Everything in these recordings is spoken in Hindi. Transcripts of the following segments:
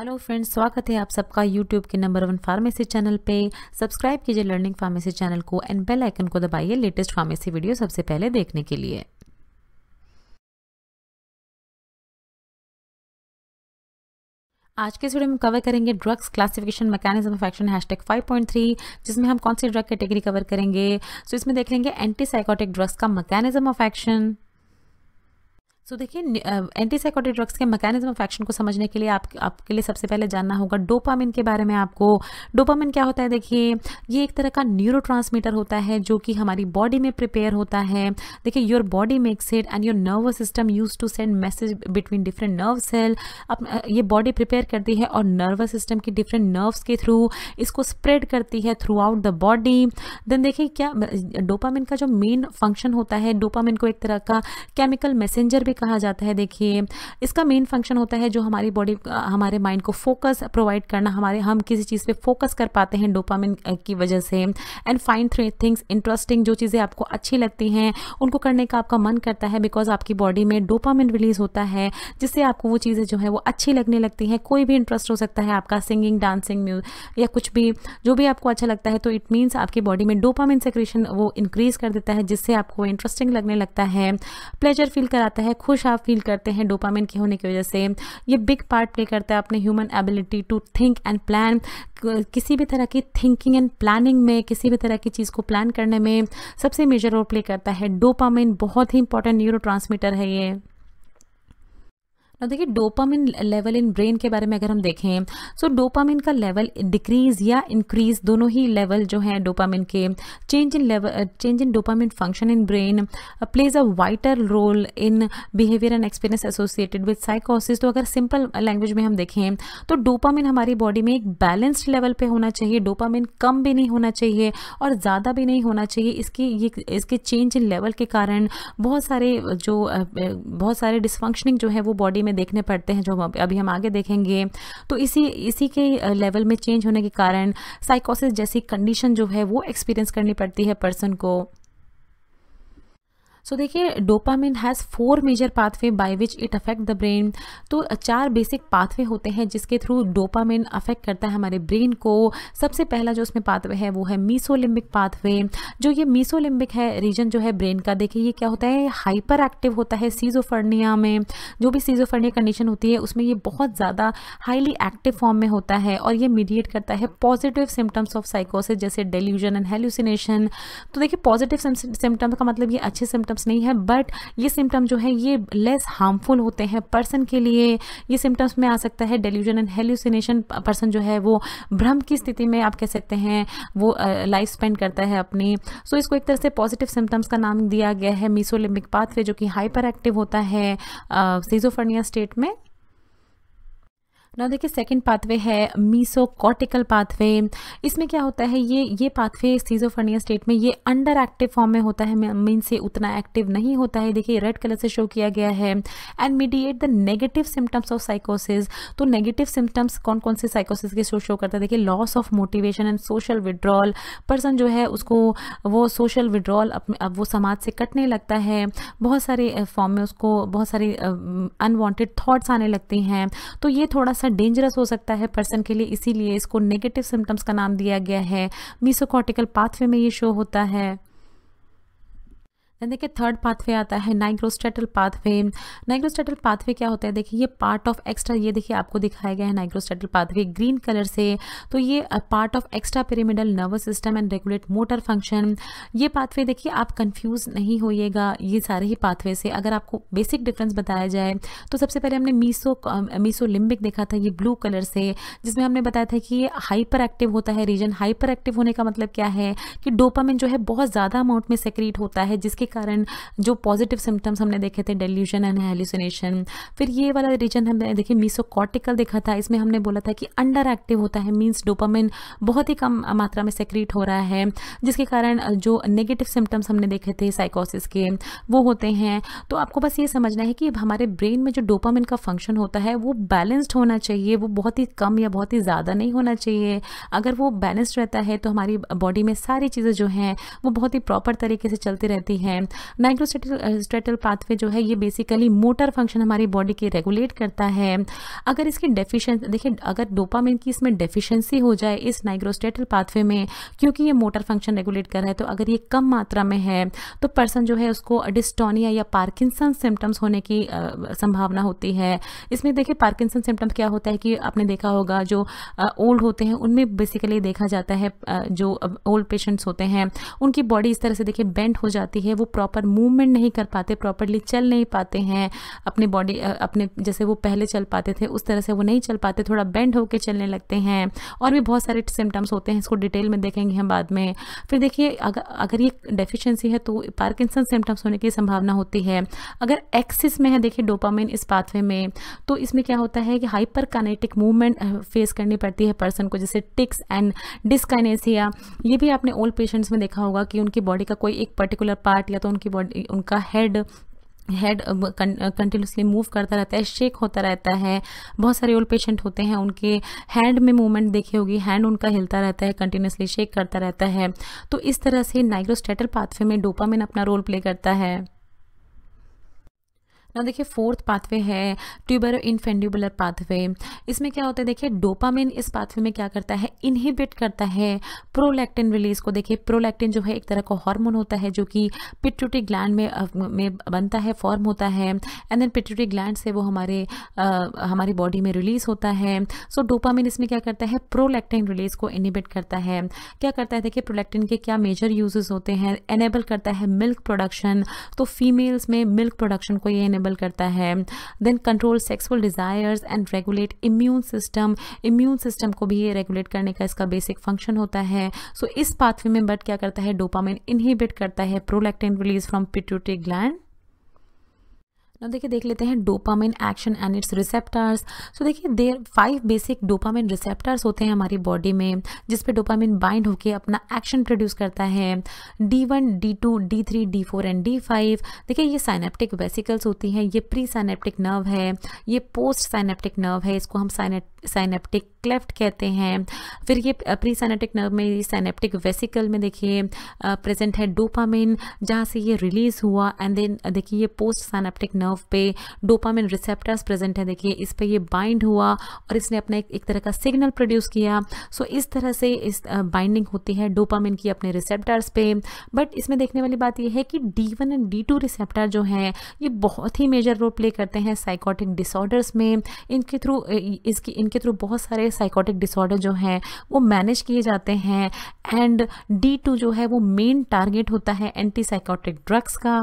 हेलो फ्रेंड्स स्वागत है आप सबका यूट्यूब के नंबर वन फार्मेसी चैनल पे सब्सक्राइब कीजिए लर्निंग फार्मेसी चैनल को एंड बेल आइकन को दबाइए लेटेस्ट फार्मेसी वीडियो सबसे पहले देखने के लिए आज के इस वीडियो में कवर करेंगे drugs classification mechanism of action hashtag 5.3 जिसमें हम कौन सी ड्रग कैटेगरी कवर करेंगे सो so इसमें देख लेंगे एंटी साइकोटिक ड्रग्स का मैकेनिज्म ऑफ एक्शन सो देखिए एंटीसाइकोटिक ड्रग्स के मैकेनिज्म ऑफ एक्शन को समझने के लिए आप आपके लिए सबसे पहले जानना होगा डोपामिन के बारे में आपको डोपामिन क्या होता है देखिए ये एक तरह का न्यूरो होता है जो कि हमारी बॉडी में प्रिपेयर होता है देखिए your body makes it and your nervous system use to send message between different nerve cell up ये बॉडी प्रिपेयर करती है और नर्वस सिस्टम की डिफरेंट नर्व्स के थ्रू इसको स्प्रेड करती है throughout the body then देखिए क्या डोपामिन का जो मेन फंक्शन होता है डोपामिन को एक तरह का केमिकल मैसेंजर भी कहा जाता है देखिए इसका मेन फंक्शन होता है जो हमारी बॉडी हमारे माइंड को फोकस प्रोवाइड करना हमारे हम किसी चीज़ पे फोकस कर पाते हैं डोपामिन की वजह से and find three things interesting जो चीज़ें आपको अच्छी लगती हैं उनको करने का आपका मन करता है बिकॉज आपकी बॉडी में डोपामिन रिलीज़ होता है जिससे आपको वो चीज़ें जो है वो अच्छी लगने लगती हैं कोई भी इंटरेस्ट हो सकता है आपका सिंगिंग डांसिंग म्यूज या कुछ भी जो भी आपको अच्छा लगता है तो इट मीन्स आपकी बॉडी में डोपामिन सेक्रेशन वो इंक्रीज़ कर देता है जिससे आपको इंटरेस्टिंग लगने लगता है प्लेजर फील कराता है खुद खुश आप फील करते हैं डोपामिन के होने की वजह से ये बिग पार्ट प्ले करता है अपने human ability to think and plan किसी भी तरह की थिंकिंग एंड प्लानिंग में किसी भी तरह की चीज़ को प्लान करने में सबसे मेजर रोल प्ले करता है डोपामिन बहुत ही इंपॉर्टेंट न्यूरो है ये अब देखिए डोपामिन लेवल इन ब्रेन के बारे में अगर हम देखें सो so, डोपामिन का लेवल डिक्रीज या इंक्रीज दोनों ही लेवल जो हैं डोपामिन के change in level change in dopamine function in brain plays a vital role in behaviour and experience associated with साइकोसिस तो अगर सिंपल लैंग्वेज में हम देखें तो डोपामिन हमारी बॉडी में एक बैलेंस्ड लेवल पे होना चाहिए डोपामिन कम भी नहीं होना चाहिए और ज़्यादा भी नहीं होना चाहिए इसकी ये इसके चेंज इन लेवल के कारण बहुत सारे जो uh, बहुत सारे डिसफंक्शनिंग जो है वो बॉडी में में देखने पड़ते हैं जो अभी हम आगे देखेंगे तो इसी इसी के लेवल में चेंज होने के कारण साइकोसिस जैसी कंडीशन जो है वो एक्सपीरियंस करनी पड़ती है पर्सन को सो देखिए dopamine has four major pathway by which it affect the brain तो चार बेसिक पाथवे होते हैं जिसके थ्रू डोपामिन अफेक्ट करता है हमारे ब्रेन को सबसे पहला जो उसमें पाथवे है वो है मीसोलिम्बिक पाथवे जो ये मीसोलिम्बिक है रीजन जो है ब्रेन का देखिए ये क्या होता है हाइपर एक्टिव होता है सीजोफर्निया में जो भी सीजोफर्निया कंडीशन होती है उसमें ये बहुत ज़्यादा हाईली एक्टिव फॉर्म में होता है और ये मीडिएट करता है पॉजिटिव सिम्टम्स ऑफ साइकोसिस जैसे डेल्यूजन एंड हेल्यूसिनेशन तो देखिए पॉजिटिव सिम्टम्स का मतलब ये अच्छे सिम्टम्स सिम्टम्स नहीं है बट ये सिम्टम जो है ये लेस हार्मफुल होते हैं पर्सन के लिए ये सिम्टम्स में आ सकता है डेल्यूजन एंड हेल्यूसिनेशन पर्सन जो है वो भ्रम की स्थिति में आप कह सकते हैं वो लाइफ स्पेंड करता है अपनी सो so, इसको एक तरह से पॉजिटिव सिम्टम्स का नाम दिया गया है मीसोलिम्बिक पाथवे जो कि हाइपर एक्टिव होता है सीजोफर्निया स्टेट में ना देखिए सेकंड पाथवे है मीसो कॉर्टिकल पाथवे इसमें क्या होता है ये ये पाथवे सीजोफर्निया स्टेट में ये अंडर एक्टिव फॉर्म में होता है मीन से उतना एक्टिव नहीं होता है देखिए रेड कलर से शो किया गया है and mediate the negative symptoms of साइकोसिस तो नेगेटिव सिम्टम्स कौन कौन से साइकोसिस के शो शो करता है देखिए loss of motivation and social withdrawal person जो है उसको वो सोशल विड्रॉल अब वो समाज से कटने लगता है बहुत सारे फॉर्म में उसको बहुत सारे अनवांटेड थॉट्स आने लगते हैं तो ये थोड़ा सा डेंजरस हो सकता है पर्सन के लिए इसीलिए इसको नेगेटिव सिम्टम्स का नाम दिया गया है मिसोकॉटिकल पाथवे में ये शो होता है देन देखिए थर्ड पाथवे आता है नाइग्रोस्टेटल पाथवे नाइग्रोस्टेटल पाथवे क्या होता है देखिए ये पार्ट ऑफ एक्स्ट्रा ये देखिए आपको दिखाया गया है नाइग्रोस्टेटल पाथवे ग्रीन कलर से तो ये part of extra pyramidal nervous system and regulate motor function ये पाथवे देखिए आप कंफ्यूज नहीं होइएगा ये सारे ही पाथवे से अगर आपको बेसिक डिफरेंस बताया जाए तो सबसे पहले हमने मीसो मीसो लिम्बिक देखा था ये ब्लू कलर से जिसमें हमने बताया था कि ये हाइपर एक्टिव होता है रीजन हाइपर एक्टिव होने का मतलब क्या है कि डोपामिन जो है बहुत ज़्यादा अमाउंट में सेक्रीट होता है जिसके कारण जो पॉजिटिव सिम्टम्स हमने देखे थे डेल्यूशन एंड हेल्यूसिनेशन फिर ये वाला रीजन हमने देखिए मीसोकॉटिकल देखा था इसमें हमने बोला था कि अंडर एक्टिव होता है मीन्स डोपामिन बहुत ही कम मात्रा में सेक्रिएट हो रहा है जिसके कारण जो नेगेटिव सिम्टम्स हमने देखे थे साइकोसिस के वो होते हैं तो आपको बस ये समझना है कि हमारे ब्रेन में जो डोपामिन का फंक्शन होता है वो बैलेंस्ड होना चाहिए वो बहुत ही कम या बहुत ही ज़्यादा नहीं होना चाहिए अगर वो बैलेंस्ड रहता है तो हमारी बॉडी में सारी चीज़ें जो हैं वो बहुत ही प्रॉपर तरीके से चलती रहती हैं है माइक्रोस्टेटल पाथवे uh, जो है ये बेसिकली मोटर फंक्शन हमारी बॉडी के रेगुलेट करता है अगर इसकी डेफिशिएंसी देखिए अगर डोपामिन की इसमें डेफिशिएंसी हो जाए इस नाइग्रोस्टेटल पाथवे में क्योंकि ये मोटर फंक्शन रेगुलेट कर रहा है तो अगर ये कम मात्रा में है तो पर्सन जो है उसको डिस्टोनिया या पार्किंसन सिम्टम्स होने की आ, uh, संभावना होती है इसमें देखिए पार्किंसन सिम्टम्स क्या होता है कि आपने देखा होगा जो ओल्ड uh, होते हैं उनमें बेसिकली देखा जाता है जो ओल्ड पेशेंट्स होते हैं उनकी बॉडी इस तरह से देखिए बेंट हो जाती है वो प्रॉपर मूवमेंट नहीं कर पाते प्रॉपरली चल नहीं पाते हैं अपने बॉडी अपने जैसे वो पहले चल पाते थे उस तरह से वो नहीं चल पाते थोड़ा बेंड होकर चलने लगते हैं और भी बहुत सारे सिम्टम्स होते हैं इसको डिटेल में देखेंगे हम बाद में फिर देखिए अगर अगर ये डेफिशिएंसी है तो पार्किंसन सिम्टम्स होने की संभावना होती है अगर एक्सिस में है देखिए डोपामिन इस पाथवे में तो इसमें क्या होता है कि हाइपर कानेटिक मूवमेंट फेस करनी पड़ती है पर्सन को जैसे टिक्स एंड डिस्काइनेसिया ये भी आपने ओल्ड पेशेंट्स में देखा होगा कि उनकी बॉडी का कोई एक पर्टिकुलर पार्ट या तो उनकी बॉडी उनका हेड हेड कंटिन्यूसली मूव करता रहता है शेक होता रहता है बहुत सारे ओल्ड पेशेंट होते हैं उनके हैंड में मूवमेंट देखी होगी हैंड उनका हिलता रहता है कंटिन्यूसली शेक करता रहता है तो इस तरह से नाइग्रोस्टेटल पाथवे में डोपामिन अपना रोल प्ले करता है ना देखिए फोर्थ पाथवे है ट्यूबर इनफेंडिबुलर पाथवे इसमें क्या होता है देखिए डोपामिन इस पाथवे में क्या करता है इनहिबिट करता है प्रोलैक्टिन रिलीज को देखिए प्रोलैक्टिन जो है एक तरह का हार्मोन होता है जो कि पिट्यूटरी ग्लैंड में में बनता है फॉर्म होता है एंड देन पिट्यूटरी ग्लैंड से वो हमारे आ, हमारी बॉडी में रिलीज होता है सो so, डोपामिन इसमें क्या करता है प्रोलैक्टिन रिलीज को इनहिबिट करता है क्या करता है देखिए प्रोलैक्टिन के क्या मेजर यूजेस होते हैं एनेबल करता है मिल्क प्रोडक्शन तो फीमेल्स में मिल्क प्रोडक्शन को ये इनेबल करता है then control sexual desires and regulate immune system immune system को भी ये रेगुलेट करने का इसका बेसिक फंक्शन होता है सो so, इस पाथवे में बट क्या करता है डोपामिन इनहिबिट करता है prolactin release from pituitary gland ना देखिए देख लेते हैं dopamine action and its receptors so देखिए there five basic dopamine receptors होते हैं हमारी बॉडी में जिस पे डोपामिन बाइंड होकर अपना एक्शन प्रोड्यूस करता है D one D two D three D four and D five देखिए ये साइनेप्टिक वेसिकल्स होती हैं ये प्री साइनेप्टिक नर्व है ये पोस्ट साइनेप्टिक नर्व है इसको हम साइनेट साइनेप्टिक क्लेफ्ट कहते हैं फिर ये प्री साइनेटिक नर्व में साइनेप्टिक वेसिकल में देखिए प्रेजेंट है डोपामिन जहाँ से ये रिलीज़ हुआ एंड देन देखिए ये पोस्ट साइनेप्टिक नर्व पे डोपामिन रिसेप्टर्स प्रेजेंट है देखिए इस पर ये बाइंड हुआ और इसने अपना एक, एक तरह का सिग्नल प्रोड्यूस किया सो so, इस तरह से इस बाइंडिंग होती है डोपामिन की अपने रिसेप्टर्स पे बट इसमें देखने वाली बात यह है कि D one and D two receptor जो है ये बहुत ही मेजर रोल प्ले करते हैं साइकोटिक डिसऑर्डर्स में इनके थ्रू इसकी इन जिनके थ्रू बहुत सारे साइकोटिक डिसऑर्डर जो हैं वो मैनेज किए जाते हैं एंड डी टू जो है वो मेन टारगेट होता है एंटी साइकोटिक ड्रग्स का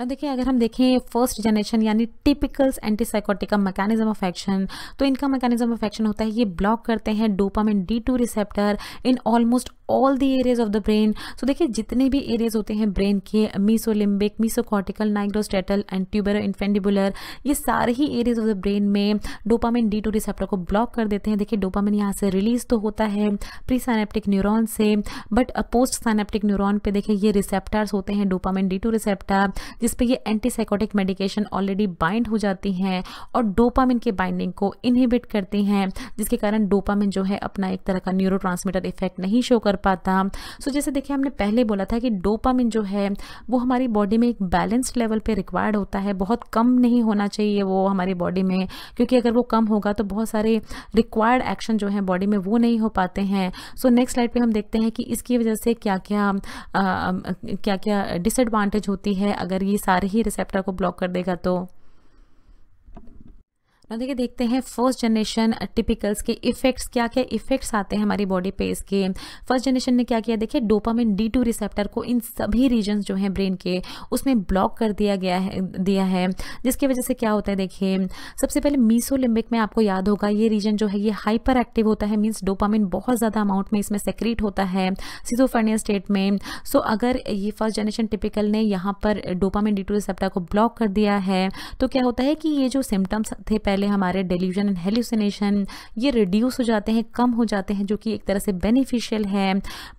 ना देखिए अगर हम देखें फर्स्ट जनरेशन यानी टिपिकल्स एंटीसाइकोटिक का मैकेनिज्म ऑफ एक्शन तो इनका मैकेनिज्म ऑफ एक्शन होता है ये ब्लॉक करते हैं dopamine D two receptor in almost all the areas of the brain so देखिए जितने भी एरियाज होते हैं ब्रेन के मीसोलिम्बिक मीसोकॉर्टिकल नाइग्रोस्टेटल एंड ट्यूबेरो इन्फेंडिबुलर ये सारे ही एरियाज ऑफ द ब्रेन में डोपामिन डी टू रिसेप्टर को ब्लॉक कर देते हैं देखिए डोपामिन यहाँ से रिलीज तो होता है प्री सैनेप्टिक न्यूरोन से बट पोस्ट साइनेप्टिक न्यूरॉन पे देखिए ये रिसेप्टर्स होते हैं डोपामिन डी टू रिसेप्टर जिस पे ये एंटीसाइकोटिक मेडिकेशन ऑलरेडी बाइंड हो जाती हैं और डोपामिन के बाइंडिंग को इनहिबिट करती हैं जिसके कारण डोपामिन जो है अपना एक तरह का न्यूरो इफेक्ट नहीं शो कर पाता सो जैसे देखिए हमने पहले बोला था कि डोपामिन जो है वो हमारी बॉडी में एक बैलेंस्ड लेवल पर रिक्वायर्ड होता है बहुत कम नहीं होना चाहिए वो हमारी बॉडी में क्योंकि अगर वो कम होगा तो बहुत सारे रिक्वायर्ड एक्शन जो है बॉडी में वो नहीं हो पाते हैं सो नेक्स्ट स्लाइड पे हम देखते हैं कि इसकी वजह से क्या क्या आ, क्या क्या डिसएडवांटेज होती है अगर ये ये सारे ही रिसेप्टर को ब्लॉक कर देगा तो ना देखिए देखते हैं फर्स्ट जनरेशन टिपिकल्स के इफेक्ट्स क्या क्या इफेक्ट्स आते हैं हमारी बॉडी पे इसके फर्स्ट जनरेशन ने क्या किया देखिए डोपामिन डी टू रिसेप्टर को इन सभी रीजन जो हैं ब्रेन के उसमें ब्लॉक कर दिया गया है दिया है जिसकी वजह से क्या होता है देखिए सबसे पहले मीसोलिम्बिक में आपको याद होगा ये रीजन जो है ये हाइपर एक्टिव होता है मीन्स डोपामिन बहुत ज़्यादा अमाउंट में इसमें सेक्रीट होता है सिजोफर्निया स्टेट में सो अगर ये फर्स्ट जनरेशन टिपिकल ने यहाँ पर डोपामिन डी टू रिसेप्टर को ब्लॉक कर दिया है तो क्या होता है कि ये जो सिम्टम्स थे पहले हमारे डेल्यूजन एंड हेल्यूसिनेशन ये रिड्यूस हो जाते हैं कम हो जाते हैं जो कि एक तरह से बेनिफिशियल है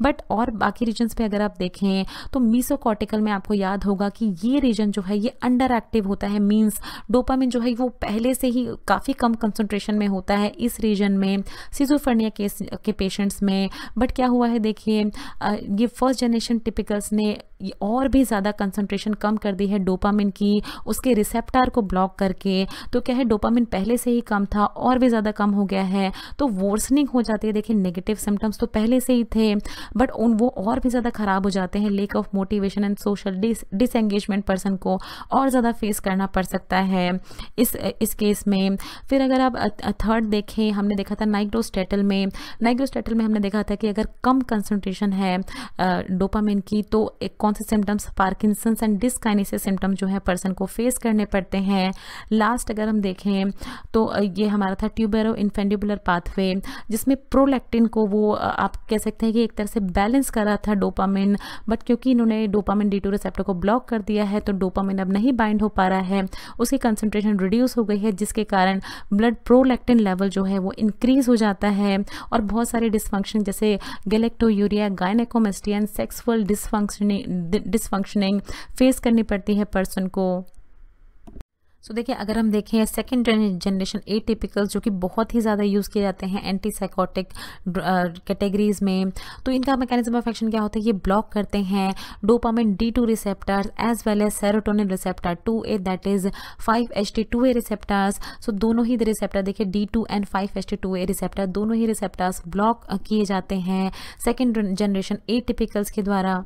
बट और बाकी रीजन्स पे अगर आप देखें तो मीसोकॉटिकल में आपको याद होगा कि ये रीजन जो है ये अंडर एक्टिव होता है मीन्स डोपामिन जो है वो पहले से ही काफ़ी कम कंसनट्रेशन में होता है इस रीजन में सीजोफर्निया केस के पेशेंट्स में बट क्या हुआ है देखिए ये फर्स्ट जनरेशन टिपिकल्स ने और भी ज़्यादा कंसनट्रेशन कम कर दी है डोपामिन की उसके रिसेप्टार को ब्लॉक करके तो क्या है डोपामिन परसेंट पहले से ही कम था और भी ज़्यादा कम हो गया है तो वोर्सनिंग हो जाती है देखिए नेगेटिव सिम्टम्स तो पहले से ही थे बट उन वो और भी ज़्यादा ख़राब हो जाते हैं lack of motivation and social disengagement person को और ज़्यादा फेस करना पड़ सकता है इस इस केस में फिर अगर आप थर्ड देखें हमने देखा था नाइग्रोस्टेटल में नाइग्रोस्टेटल में हमने देखा था कि अगर कम कंसनट्रेशन है डोपामिन की तो कौन से symptoms Parkinson's and dyskinesia symptom जो है पर्सन को फेस करने पड़ते हैं लास्ट अगर हम देखें तो ये हमारा था ट्यूबेरो इन्फेंडिबुलर पाथवे जिसमें प्रोलैक्टिन को वो आप कह सकते हैं कि एक तरह से बैलेंस कर रहा था डोपामिन बट क्योंकि इन्होंने डोपामिन डी टू रिसेप्टर को ब्लॉक कर दिया है तो डोपामिन अब नहीं बाइंड हो पा रहा है उसकी कंसनट्रेशन रिड्यूस हो गई है जिसके कारण ब्लड प्रोलैक्टिन लेवल जो है वो इंक्रीज़ हो जाता है और बहुत सारे डिसफंक्शन जैसे यूरिया gynaecomastia sexual dysfunctioning dysfunctioning face करनी पड़ती है पर्सन को सो so, देखिए अगर हम देखें सेकेंड जनरेशन ए टिपिकल्स जो कि बहुत ही ज़्यादा यूज़ किए जाते हैं एंटी साइकोटिक कैटेगरीज में तो इनका मैकेनिज्म ऑफ एक्शन क्या होता है ये ब्लॉक करते हैं dopamine D two receptors as well as serotonin receptor two A that is five H T two A receptors so दोनों ही रिसेप्टर देखिए D two and five H T two A receptor दोनों ही रिसेप्टर्स ब्लॉक किए जाते हैं सेकेंड जनरेशन ए टिपिकल्स के द्वारा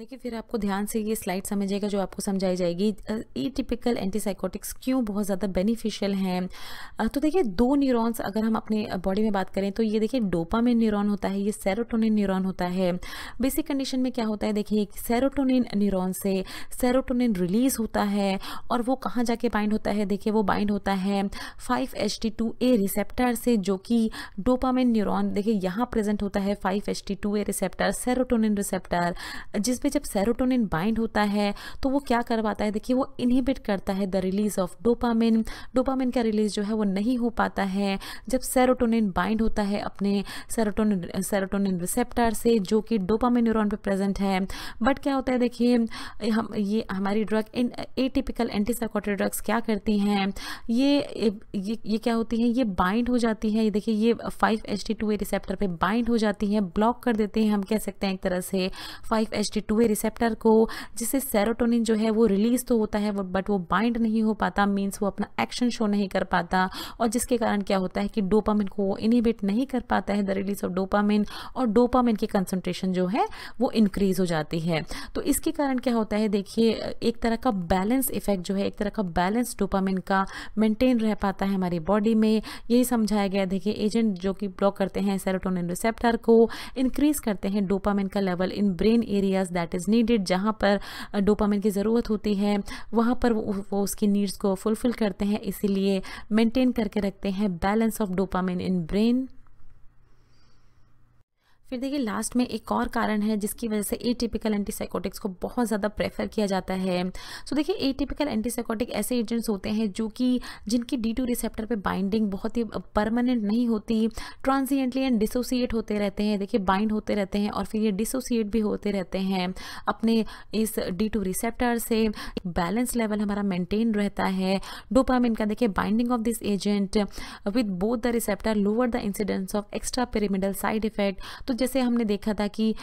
देखिए फिर आपको ध्यान से ये स्लाइड समझिएगा जो आपको समझाई जाएगी ई टिपिकल एंटीसाइकोटिक्स क्यों बहुत ज़्यादा बेनिफिशियल हैं तो देखिए दो न्यूरॉन्स अगर हम अपने बॉडी में बात करें तो ये देखिए डोपामिन न्यूरॉन होता है ये सेरोटोनिन न्यूरॉन होता है बेसिक कंडीशन में क्या होता है देखिए सेरोटोनिन न्यूरोन से सेरोटोनिन रिलीज होता है और वो कहाँ जाके बाइंड होता है देखिए वो बाइंड होता है five H T two A receptor से जो कि डोपामिन न्यूरोन देखिए यहाँ प्रेजेंट होता है five H T two A receptor serotonin receptor जिसमें पे जब सेरोटोनिन बाइंड होता है तो वो क्या करवाता है देखिए वो इनहिबिट करता है the release of dopamine dopamine का रिलीज़ जो है वो नहीं हो पाता है जब सेरोटोनिन बाइंड होता है अपने सेरोटोन सेरोटोनिन रिसेप्टर से जो कि डोपामिन न्यूरोन पे प्रेजेंट है बट क्या होता है देखिए हम ये हमारी drug in atypical antipsychotic drugs क्या करती हैं ये ये ये क्या होती हैं ये बाइंड हो जाती है ये देखिए ये five H T two A receptor पर बाइंड हो जाती हैं ब्लॉक कर देते हैं हम कह सकते हैं एक तरह से फाइव एच टी टू हुए रिसेप्टर को जिससे सेरोटोनिन जो है वो रिलीज़ तो होता है बट वो बाइंड नहीं हो पाता मीन्स वो अपना एक्शन शो नहीं कर पाता और जिसके कारण क्या होता है कि डोपामिन को इनिबिट नहीं कर पाता है द रिलीज ऑफ डोपामिन और डोपामिन की कंसनट्रेशन जो है वो इंक्रीज़ हो जाती है तो इसके कारण क्या होता है देखिए एक तरह का बैलेंस इफेक्ट जो है एक तरह का बैलेंस डोपामिन का मेंटेन रह पाता है हमारी बॉडी में यही समझाया गया देखिए एजेंट जो कि ब्लॉक करते हैं सेरोटोनिन रिसेप्टर को इंक्रीज़ करते हैं डोपामिन का level in brain areas that that is needed जहाँ पर डोपामिन की ज़रूरत होती है वहाँ पर वो, वो उसकी नीड्स को फुलफ़िल करते हैं इसीलिए मेंटेन करके रखते हैं balance of dopamine in brain फिर देखिए लास्ट में एक और कारण है जिसकी वजह से ए टिपिकल एंटीसाइकोटिक्स को बहुत ज़्यादा प्रेफर किया जाता है सो देखिए ए टिपिकल एंटीसाइकोटिक ऐसे एजेंट्स होते हैं जो कि जिनकी डी टू रिसेप्टर पे बाइंडिंग बहुत ही परमानेंट नहीं होती ट्रांजिएंटली एंड डिसोसिएट होते रहते हैं देखिए बाइंड होते रहते हैं और फिर ये डिसोसिएट भी होते रहते हैं अपने इस डी टू रिसेप्टर से बैलेंस लेवल हमारा मेनटेन रहता है डोपामिन का देखिए binding of this agent with both the receptor lower the incidence of extrapyramidal side effect तो जैसे हमने देखा था कि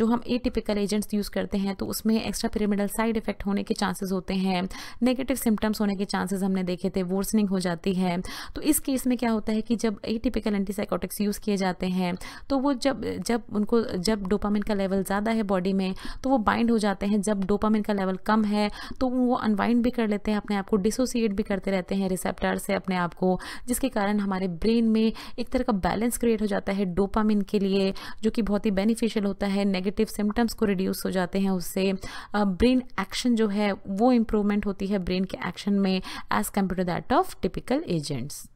जो हम ए टिपिकल एजेंट्स यूज़ करते हैं तो उसमें एक्स्ट्रा पिरामिडल साइड इफेक्ट होने के चांसेस होते हैं नेगेटिव सिम्टम्स होने के चांसेस हमने देखे थे वोर्सनिंग हो जाती है तो इस केस में क्या होता है कि जब ए टिपिकल एंटीसाइकोटिक्स यूज़ किए जाते हैं तो वो जब जब उनको जब डोपामिन का लेवल ज़्यादा है बॉडी में तो वो बाइंड हो जाते हैं जब डोपामिन का लेवल कम है तो वो अनवाइंड भी कर लेते हैं अपने आप को डिसोसिएट भी करते रहते हैं रिसेप्टर से अपने आप को जिसके कारण हमारे ब्रेन में एक तरह का बैलेंस क्रिएट हो जाता है डोपामिन के लिए जो कि बहुत ही बेनिफिशियल होता है नेगेटिव सिम्टम्स को रिड्यूस हो जाते हैं उससे ब्रेन एक्शन जो है वो इम्प्रूवमेंट होती है ब्रेन के एक्शन में as compare to that of typical agents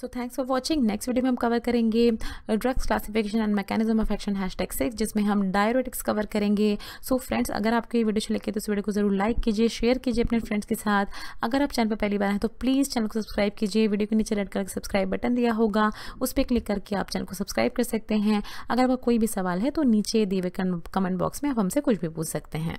so thanks for watching next video में हम कवर करेंगे drugs classification and mechanism of action hashtag six जिसमें हम डायरेटिक्स कवर करेंगे सो so, फ्रेंड्स अगर आपको ये वीडियो चले तो इस वीडियो को जरूर लाइक कीजिए शेयर कीजिए अपने फ्रेंड्स के साथ अगर आप चैनल पर पहली बार हैं तो प्लीज़ चैनल को सब्सक्राइब कीजिए वीडियो के नीचे रेड कलर का सब्सक्राइब बटन दिया होगा उस पर क्लिक करके आप चैनल को सब्सक्राइब कर सकते हैं अगर आपका कोई भी सवाल है तो नीचे दिए कमेंट बॉक्स में आप हमसे कुछ भी पूछ सकते हैं